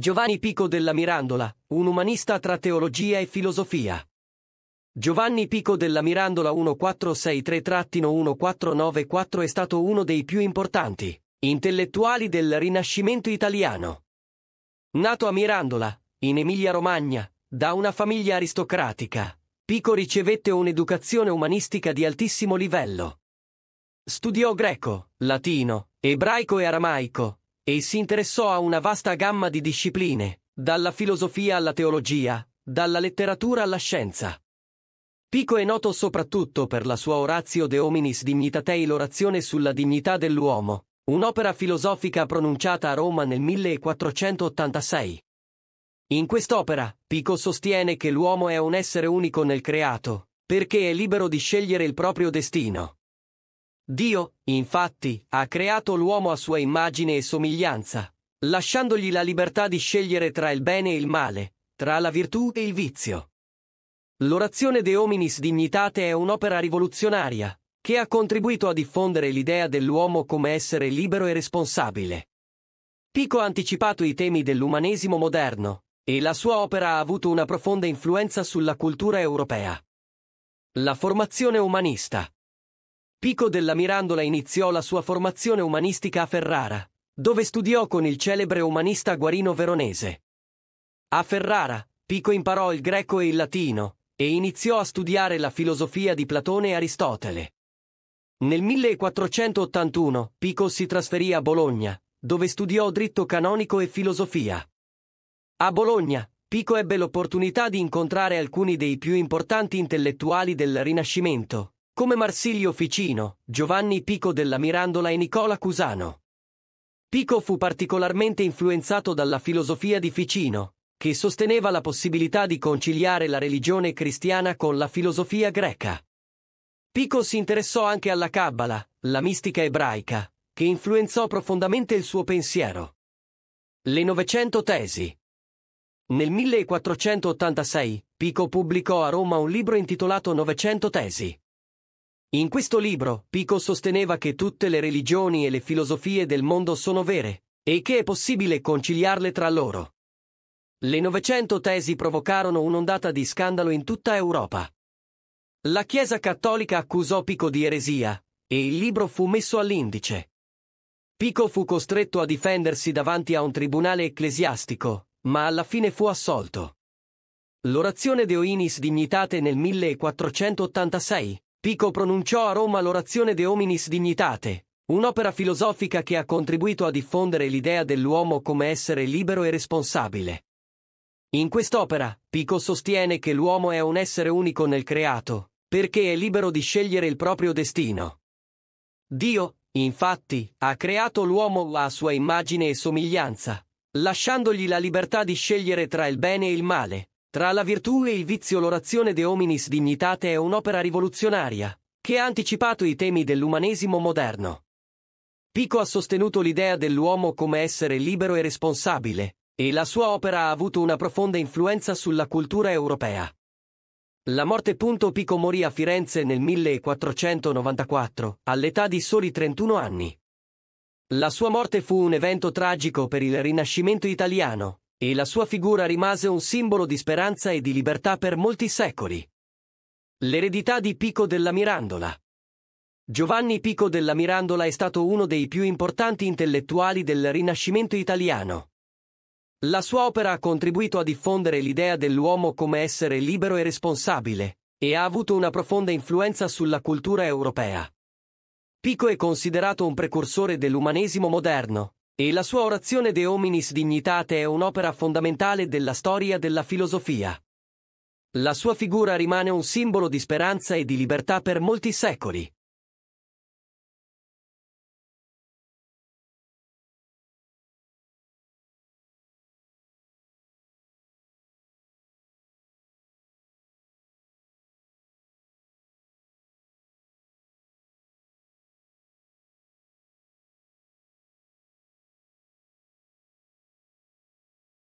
Giovanni Pico della Mirandola, un umanista tra teologia e filosofia. Giovanni Pico della Mirandola 1463-1494 è stato uno dei più importanti intellettuali del Rinascimento italiano. Nato a Mirandola, in Emilia-Romagna, da una famiglia aristocratica, Pico ricevette un'educazione umanistica di altissimo livello. Studiò greco, latino, ebraico e aramaico, e si interessò a una vasta gamma di discipline, dalla filosofia alla teologia, dalla letteratura alla scienza. Pico è noto soprattutto per la sua Orazio De Hominis Dignitatei l'orazione sulla dignità dell'uomo, un'opera filosofica pronunciata a Roma nel 1486. In quest'opera, Pico sostiene che l'uomo è un essere unico nel creato, perché è libero di scegliere il proprio destino. Dio, infatti, ha creato l'uomo a sua immagine e somiglianza, lasciandogli la libertà di scegliere tra il bene e il male, tra la virtù e il vizio. L'orazione De Hominis Dignitate è un'opera rivoluzionaria, che ha contribuito a diffondere l'idea dell'uomo come essere libero e responsabile. Pico ha anticipato i temi dell'umanesimo moderno, e la sua opera ha avuto una profonda influenza sulla cultura europea. La formazione umanista Pico della Mirandola iniziò la sua formazione umanistica a Ferrara, dove studiò con il celebre umanista Guarino Veronese. A Ferrara, Pico imparò il greco e il latino, e iniziò a studiare la filosofia di Platone e Aristotele. Nel 1481 Pico si trasferì a Bologna, dove studiò diritto canonico e filosofia. A Bologna, Pico ebbe l'opportunità di incontrare alcuni dei più importanti intellettuali del Rinascimento, come Marsilio Ficino, Giovanni Pico della Mirandola e Nicola Cusano. Pico fu particolarmente influenzato dalla filosofia di Ficino, che sosteneva la possibilità di conciliare la religione cristiana con la filosofia greca. Pico si interessò anche alla Cabbala, la mistica ebraica, che influenzò profondamente il suo pensiero. Le 900 tesi. Nel 1486, Pico pubblicò a Roma un libro intitolato 900 tesi. In questo libro, Pico sosteneva che tutte le religioni e le filosofie del mondo sono vere, e che è possibile conciliarle tra loro. Le 900 tesi provocarono un'ondata di scandalo in tutta Europa. La Chiesa cattolica accusò Pico di eresia, e il libro fu messo all'indice. Pico fu costretto a difendersi davanti a un tribunale ecclesiastico, ma alla fine fu assolto. L'orazione Dioinis Dignitate nel 1486 Pico pronunciò a Roma l'orazione De Hominis Dignitate, un'opera filosofica che ha contribuito a diffondere l'idea dell'uomo come essere libero e responsabile. In quest'opera, Pico sostiene che l'uomo è un essere unico nel creato, perché è libero di scegliere il proprio destino. Dio, infatti, ha creato l'uomo a sua immagine e somiglianza, lasciandogli la libertà di scegliere tra il bene e il male, tra la virtù e il vizio l'orazione De Hominis Dignitate è un'opera rivoluzionaria, che ha anticipato i temi dell'umanesimo moderno. Pico ha sostenuto l'idea dell'uomo come essere libero e responsabile, e la sua opera ha avuto una profonda influenza sulla cultura europea. La morte. Pico morì a Firenze nel 1494, all'età di soli 31 anni. La sua morte fu un evento tragico per il Rinascimento italiano, e la sua figura rimase un simbolo di speranza e di libertà per molti secoli. L'eredità di Pico della Mirandola Giovanni Pico della Mirandola è stato uno dei più importanti intellettuali del Rinascimento italiano. La sua opera ha contribuito a diffondere l'idea dell'uomo come essere libero e responsabile, e ha avuto una profonda influenza sulla cultura europea. Pico è considerato un precursore dell'umanesimo moderno, e la sua orazione De hominis dignitate è un'opera fondamentale della storia della filosofia. La sua figura rimane un simbolo di speranza e di libertà per molti secoli.